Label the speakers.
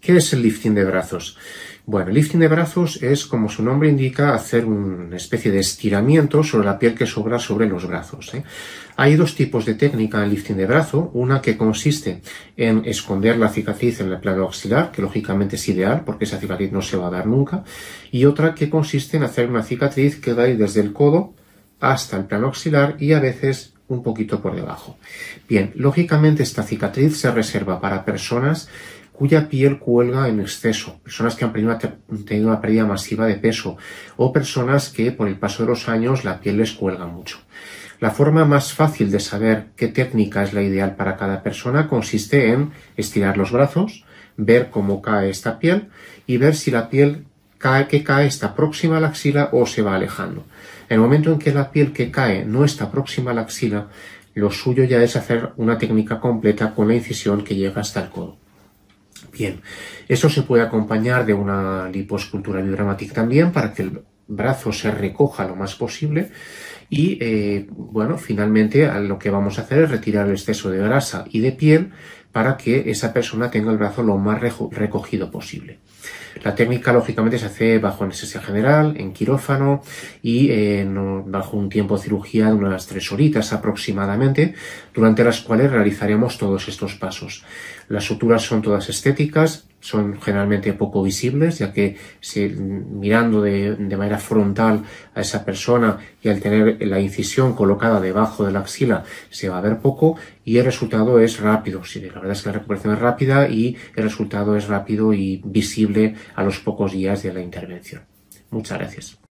Speaker 1: ¿Qué es el lifting de brazos? Bueno, el lifting de brazos es, como su nombre indica,
Speaker 2: hacer una especie de estiramiento sobre la piel que sobra sobre los brazos. ¿eh? Hay dos tipos de técnica en lifting de brazo. Una que consiste en esconder la cicatriz en el plano axilar, que lógicamente es ideal porque esa cicatriz no se va a dar nunca. Y otra que consiste en hacer una cicatriz que va a ir desde el codo hasta el plano axilar y a veces un poquito por debajo. Bien, lógicamente esta cicatriz se reserva para personas cuya piel cuelga en exceso, personas que han tenido una pérdida masiva de peso o personas que por el paso de los años la piel les cuelga mucho. La forma más fácil de saber qué técnica es la ideal para cada persona consiste en estirar los brazos, ver cómo cae esta piel y ver si la piel que cae está próxima a la axila o se va alejando. En el momento en que la piel que cae no está próxima a la axila, lo suyo ya es hacer una técnica completa con la incisión que llega hasta el codo. Bien, esto se puede acompañar de una liposcultura biodramática también para que el brazo se recoja lo más posible y eh, bueno, finalmente lo que vamos a hacer es retirar el exceso de grasa y de piel para que esa persona tenga el brazo lo más recogido posible. La técnica, lógicamente, se hace bajo anestesia general, en quirófano y eh, bajo un tiempo de cirugía de unas tres horitas aproximadamente, durante las cuales realizaremos todos estos pasos. Las suturas son todas estéticas, son generalmente poco visibles, ya que mirando de manera frontal a esa persona y al tener la incisión colocada debajo de la axila se va a ver poco y el resultado es rápido. la verdad es que la recuperación es rápida y el resultado
Speaker 1: es rápido y visible a los pocos días de la intervención. Muchas gracias.